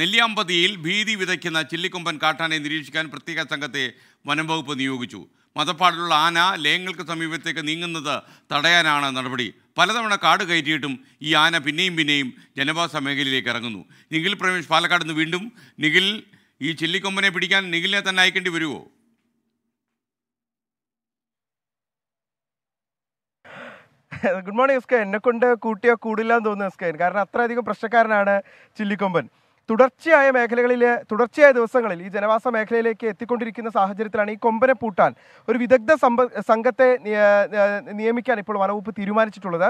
നെല്ലിയാമ്പതിയിൽ ഭീതി വിതയ്ക്കുന്ന ചില്ലിക്കൊമ്പൻ കാട്ടാനെ നിരീക്ഷിക്കാൻ പ്രത്യേക സംഘത്തെ വനംവകുപ്പ് നിയോഗിച്ചു മതപ്പാടിലുള്ള ആന ലയങ്ങൾക്ക് സമീപത്തേക്ക് നീങ്ങുന്നത് തടയാനാണ് നടപടി പലതവണ കാട് കയറ്റിയിട്ടും ഈ ആന പിന്നെയും പിന്നെയും ജനവാസ മേഖലയിലേക്ക് ഇറങ്ങുന്നു നിഖിൽ പ്രവേശ് പാലക്കാട് നിന്ന് വീണ്ടും നിഖിൽ ഈ ചില്ലിക്കൊമ്പനെ പിടിക്കാൻ നിഖിലിനെ തന്നെ അയക്കേണ്ടി വരുമോ ഗുഡ് മോർണിംഗ് കെ എന്നെ കൊണ്ട് കൂട്ടിയാൽ കൂടില്ല എന്ന് തോന്നുന്നു കെ കാരണം അത്രയധികം പ്രശ്നക്കാരനാണ് ചില്ലിക്കൊമ്പൻ തുടർച്ചയായ മേഖലകളിലെ തുടർച്ചയായ ദിവസങ്ങളിൽ ഈ ജനവാസ മേഖലയിലേക്ക് എത്തിക്കൊണ്ടിരിക്കുന്ന സാഹചര്യത്തിലാണ് ഈ കൊമ്പനെ പൂട്ടാൻ ഒരു വിദഗ്ധ സംഘത്തെ നിയമിക്കാൻ ഇപ്പോൾ വനവകുപ്പ് തീരുമാനിച്ചിട്ടുള്ളത്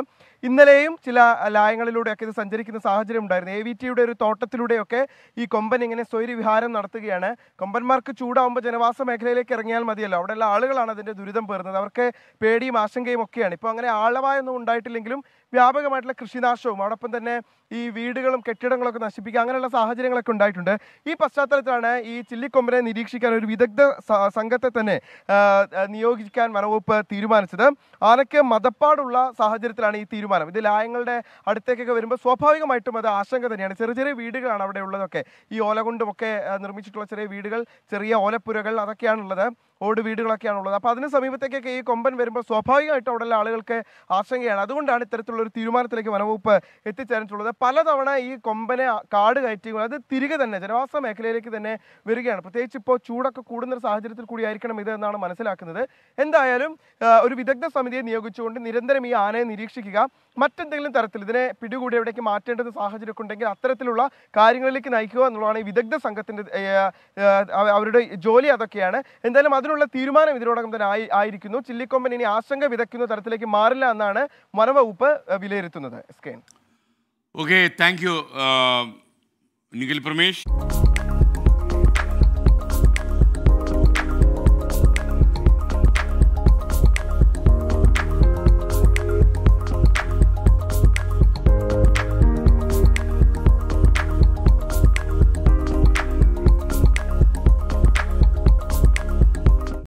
ഇന്നലെയും ചില ലായങ്ങളിലൂടെയൊക്കെ ഇത് സഞ്ചരിക്കുന്ന സാഹചര്യം ഉണ്ടായിരുന്നു എ വി ടിയുടെ ഒരു തോട്ടത്തിലൂടെയൊക്കെ ഈ കൊമ്പൻ ഇങ്ങനെ വിഹാരം നടത്തുകയാണ് കൊമ്പന്മാർക്ക് ചൂടാവുമ്പോൾ ജനവാസ മേഖലയിലേക്ക് ഇറങ്ങിയാൽ മതിയല്ലോ അവിടെയുള്ള ആളുകളാണ് അതിൻ്റെ ദുരിതം പേർന്നത് അവർക്ക് പേടിയും ആശങ്കയും ഒക്കെയാണ് ഇപ്പോൾ അങ്ങനെ ആളവായൊന്നും ഉണ്ടായിട്ടില്ലെങ്കിലും വ്യാപകമായിട്ടുള്ള കൃഷിനാശവും അതോടൊപ്പം തന്നെ ഈ വീടുകളും കെട്ടിടങ്ങളൊക്കെ നശിപ്പിക്കുക അങ്ങനെയുള്ള സാഹചര്യങ്ങളൊക്കെ ഉണ്ടായിട്ടുണ്ട് ഈ പശ്ചാത്തലത്തിലാണ് ഈ ചില്ലിക്കൊമ്പനെ നിരീക്ഷിക്കാൻ ഒരു വിദഗ്ധ സംഘത്തെ തന്നെ നിയോഗിക്കാൻ വനവകുപ്പ് തീരുമാനിച്ചത് ആനയ്ക്ക് മതപ്പാടുള്ള സാഹചര്യത്തിലാണ് ഈ തീരുമാനം ഇത് ലായങ്ങളുടെ അടുത്തേക്കൊക്കെ വരുമ്പോൾ സ്വാഭാവികമായിട്ടും അത് ആശങ്ക തന്നെയാണ് ചെറിയ ചെറിയ വീടുകളാണ് അവിടെ ഉള്ളതൊക്കെ ഈ ഓല കൊണ്ടുമൊക്കെ നിർമ്മിച്ചിട്ടുള്ള ചെറിയ വീടുകൾ ചെറിയ ഓലപ്പുരകൾ അതൊക്കെയാണുള്ളത് ഓട് വീടുകളൊക്കെയാണ് ഉള്ളത് അപ്പോൾ അതിന് സമീപത്തേക്കൊക്കെ ഈ കൊമ്പൻ വരുമ്പോൾ സ്വാഭാവികമായിട്ട് അവിടെയുള്ള ആളുകൾക്ക് ആശങ്കയാണ് അതുകൊണ്ടാണ് ഇത്തരത്തിലുള്ള ഒരു തീരുമാനത്തിലേക്ക് വനവകുപ്പ് എത്തിച്ചേർന്നിട്ടുള്ളത് പലതവണ ഈ കൊമ്പനെ കാട് കയറ്റി പോലെ അത് തിരികെ തന്നെ ജനവാസ മേഖലയിലേക്ക് തന്നെ വരികയാണ് പ്രത്യേകിച്ച് ഇപ്പോൾ ചൂടൊക്കെ കൂടുന്ന സാഹചര്യത്തിൽ കൂടിയായിരിക്കണം ഇത് എന്നാണ് മനസ്സിലാക്കുന്നത് എന്തായാലും ഒരു വിദഗ്ധ സമിതിയെ നിയോഗിച്ചുകൊണ്ട് നിരന്തരം ഈ ആനയെ നിരീക്ഷിക്കുക മറ്റെന്തെങ്കിലും തരത്തിൽ ഇതിനെ പിടികൂടി എവിടേക്ക് മാറ്റേണ്ടത് സാഹചര്യമൊക്കെ ഉണ്ടെങ്കിൽ അത്തരത്തിലുള്ള കാര്യങ്ങളിലേക്ക് നയിക്കുക എന്നുള്ളതാണ് ഈ വിദഗ്ധ സംഘത്തിൻ്റെ അവരുടെ ജോലി അതൊക്കെയാണ് എന്തായാലും അതിനുള്ള തീരുമാനം ഇതിനോടകം തന്നെ ആയി ആയിരിക്കുന്നു ചില്ലിക്കൊമ്പൻ ഇനി ആശങ്ക വിതയ്ക്കുന്ന തരത്തിലേക്ക് മാറില്ല എന്നാണ് വനവകുപ്പ് വിലയിരുത്തുന്നത് സ്കെയിൻ okay thank you Nikhil Paramesh